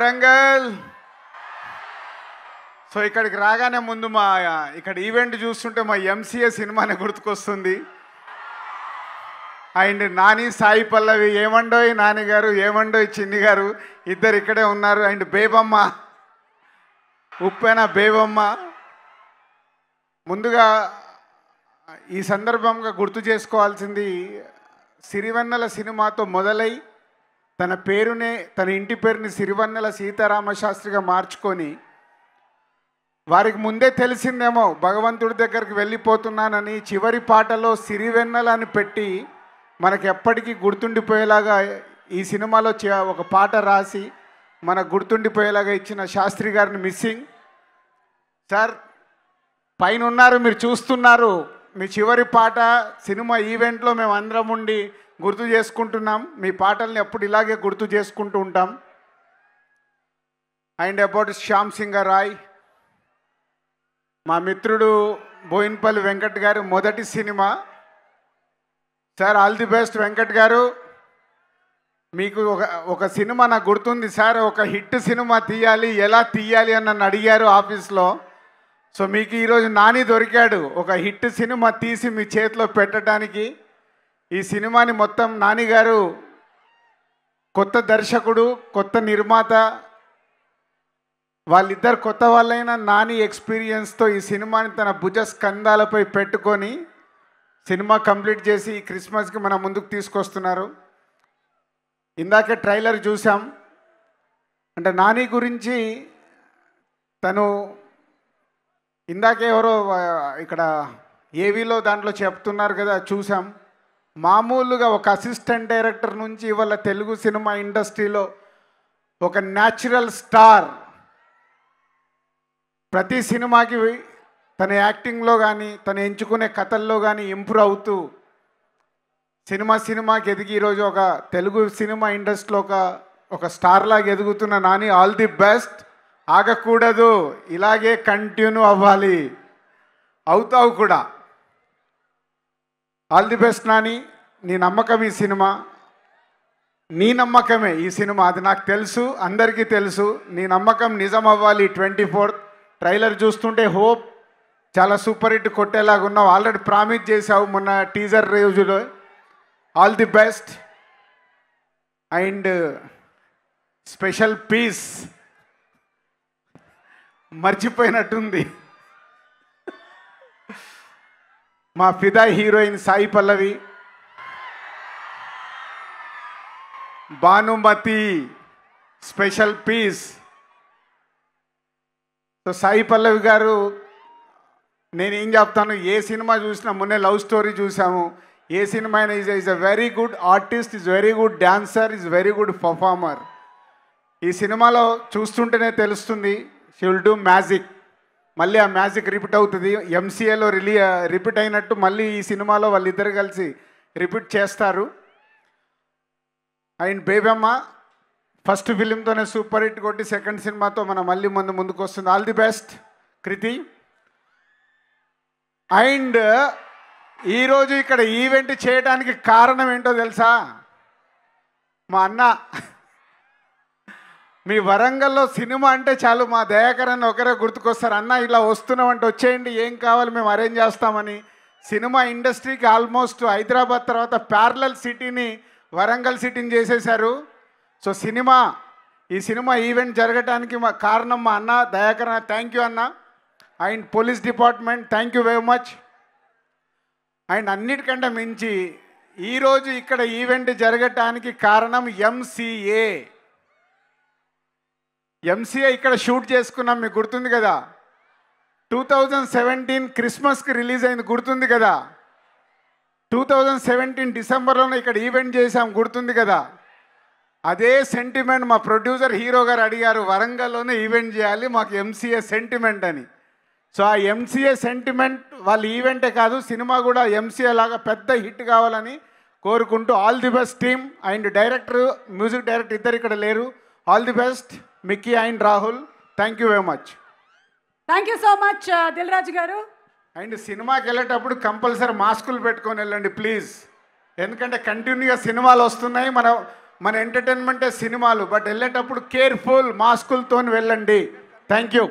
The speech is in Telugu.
వరంగల్ సో ఇక్కడికి రాగానే ముందు మా ఇక్కడ ఈవెంట్ చూస్తుంటే మా ఎంసీఏ సినిమానే గుర్తుకొస్తుంది అండ్ నాని సాయి పల్లవి ఏమండో నాని గారు ఏమండో చిన్ని గారు ఇద్దరు ఇక్కడే ఉన్నారు అండ్ బేబమ్మ ఉప్పెన బేబమ్మ ముందుగా ఈ సందర్భంగా గుర్తు చేసుకోవాల్సింది సిరివెన్నెల సినిమాతో మొదలై తన పేరునే తన ఇంటి పేరుని సిరివన్నెల సీతారామశాస్త్రిగా మార్చుకొని వారికి ముందే తెలిసిందేమో భగవంతుడి దగ్గరికి వెళ్ళిపోతున్నానని చివరి పాటలో సిరివెన్నెలని పెట్టి మనకు ఎప్పటికీ గుర్తుండిపోయేలాగా ఈ సినిమాలో ఒక పాట రాసి మనకు గుర్తుండిపోయేలాగా ఇచ్చిన శాస్త్రి గారిని మిస్సింగ్ సార్ పైన ఉన్నారు మీరు చూస్తున్నారు మీ చివరి పాట సినిమా ఈవెంట్లో మేము అందరం ఉండి గుర్తు చేసుకుంటున్నాం మీ పాటల్ని ఎప్పుడు ఇలాగే గుర్తు చేసుకుంటూ ఉంటాం అండ్ అబౌట్ శ్యామ్ సింగర్ రాయ్ మా మిత్రుడు బోయిన్పల్లి వెంకట్ గారు మొదటి సినిమా sir all the best Venkat గారు మీకు ఒక ఒక సినిమా నాకు గుర్తుంది సార్ ఒక హిట్ సినిమా తీయాలి ఎలా తీయాలి అని నన్ను అడిగారు ఆఫీస్లో సో మీకు ఈరోజు నాని దొరికాడు ఒక హిట్ సినిమా తీసి మీ చేతిలో పెట్టడానికి ఈ సినిమాని మొత్తం నానిగారు కొత్త దర్శకుడు కొత్త నిర్మాత వాళ్ళిద్దరు కొత్త వాళ్ళైన నాని ఎక్స్పీరియన్స్తో ఈ సినిమాని తన భుజ స్కందాలపై పెట్టుకొని సినిమా కంప్లీట్ చేసి ఈ క్రిస్మస్కి మన ముందుకు తీసుకొస్తున్నారు ఇందాకే ట్రైలర్ చూసాం అంటే నాని గురించి తను ఇందాకే ఎవరో ఇక్కడ ఏవీలో దాంట్లో చెప్తున్నారు కదా చూసాం మామూలుగా ఒక అసిస్టెంట్ డైరెక్టర్ నుంచి ఇవాళ తెలుగు సినిమా ఇండస్ట్రీలో ఒక న్యాచురల్ స్టార్ ప్రతి సినిమాకి తన యాక్టింగ్లో కానీ తను ఎంచుకునే కథల్లో కానీ ఇంప్రూవ్ అవుతూ సినిమా సినిమాకి ఎదిగి ఈరోజు ఒక తెలుగు సినిమా ఇండస్ట్రీలో ఒక ఒక స్టార్లాగా ఎదుగుతున్న నాని ఆల్ ది బెస్ట్ ఆగకూడదు ఇలాగే కంటిన్యూ అవ్వాలి అవుతావు కూడా ఆల్ ది బెస్ట్ నాని నీ నమ్మకం ఈ సినిమా నీ నమ్మకమే ఈ సినిమా అది నాకు తెలుసు అందరికీ తెలుసు నీ నమ్మకం నిజం అవ్వాలి ట్వంటీ ఫోర్త్ ట్రైలర్ చూస్తుంటే హోప్ చాలా సూపర్ హిట్ కొట్టేలాగా ఉన్నావు ఆల్రెడీ ప్రామిస్ చేసావు మొన్న టీజర్ రోజులో all the best and special piece మర్చిపోయినట్టుంది మా Fidaa heroine Sai Pallavi Bhanumathi special piece so Sai Pallavi గారు నేను ఏం చెప్తాను ఏ సినిమా చూసినా మొన్నే లవ్ స్టోరీ చూసాము ఏ సినిమా అయినా is is a very good artist is very good dancer is very good performer ఈ సినిమాలో చూస్తుంటేనే తెలుస్తుంది షీ విల్ డూ మ్యాజిక్ మళ్ళీ ఆ మ్యాజిక్ రిపీట్ అవుతుంది ఎంసీఏలో రిలీ రిపీట్ అయినట్టు మళ్ళీ ఈ సినిమాలో వాళ్ళిద్దరు కలిసి రిపీట్ చేస్తారు అండ్ బేబమ్మ ఫస్ట్ ఫిలింతోనే సూపర్ హిట్ కొట్టి సెకండ్ సినిమాతో మనం మళ్ళీ ముందు ముందుకు వస్తుంది all the best Krithi and ఈరోజు ఇక్కడ ఈవెంట్ చేయడానికి కారణం ఏంటో తెలుసా మా అన్న మీ వరంగల్లో సినిమా అంటే చాలు మా దయాకరణ ఒకరే గుర్తుకొస్తారు అన్న ఇలా వస్తున్నామంటే వచ్చేయండి ఏం కావాలి మేము అరేంజ్ చేస్తామని సినిమా ఇండస్ట్రీకి ఆల్మోస్ట్ హైదరాబాద్ తర్వాత ప్యారలల్ సిటీని వరంగల్ సిటీని చేసేశారు సో సినిమా ఈ సినిమా ఈవెంట్ జరగడానికి మా కారణం మా అన్న దయాకరణ థ్యాంక్ యూ అన్న and police department thank you very much and అన్నిటికంటే మించి ఈరోజు ఇక్కడ ఈవెంట్ జరగటానికి కారణం ఎంసీఏ ఎంసీఏ ఇక్కడ షూట్ చేసుకున్నాం మీకు గుర్తుంది కదా టూ థౌజండ్ సెవెంటీన్ క్రిస్మస్కి రిలీజ్ అయింది గుర్తుంది కదా టూ థౌజండ్ సెవెంటీన్ డిసెంబర్లోనే ఇక్కడ ఈవెంట్ చేసాం గుర్తుంది కదా అదే సెంటిమెంట్ మా ప్రొడ్యూసర్ హీరో గారు అడిగారు వరంగల్లోనే ఈవెంట్ చేయాలి మాకు ఎంసీఏ సెంటిమెంట్ అని సో ఆ ఎంసీఏ సెంటిమెంట్ వాళ్ళ ఈవెంటే కాదు సినిమా కూడా ఎంసీఏ లాగా పెద్ద హిట్ కావాలని కోరుకుంటూ all the best team and director music director ఇద్దరు ఇక్కడ లేరు all the best Mickey and Rahul thank you very much thank you so much Dilraj గారు అండ్ సినిమాకి వెళ్ళేటప్పుడు కంపల్సరీ మాస్కులు పెట్టుకొని వెళ్ళండి ప్లీజ్ ఎందుకంటే కంటిన్యూగా సినిమాలు వస్తున్నాయి మన మన ఎంటర్టైన్మెంటే సినిమాలు బట్ వెళ్ళేటప్పుడు కేర్ఫుల్ మాస్కులతో వెళ్ళండి థ్యాంక్ యూ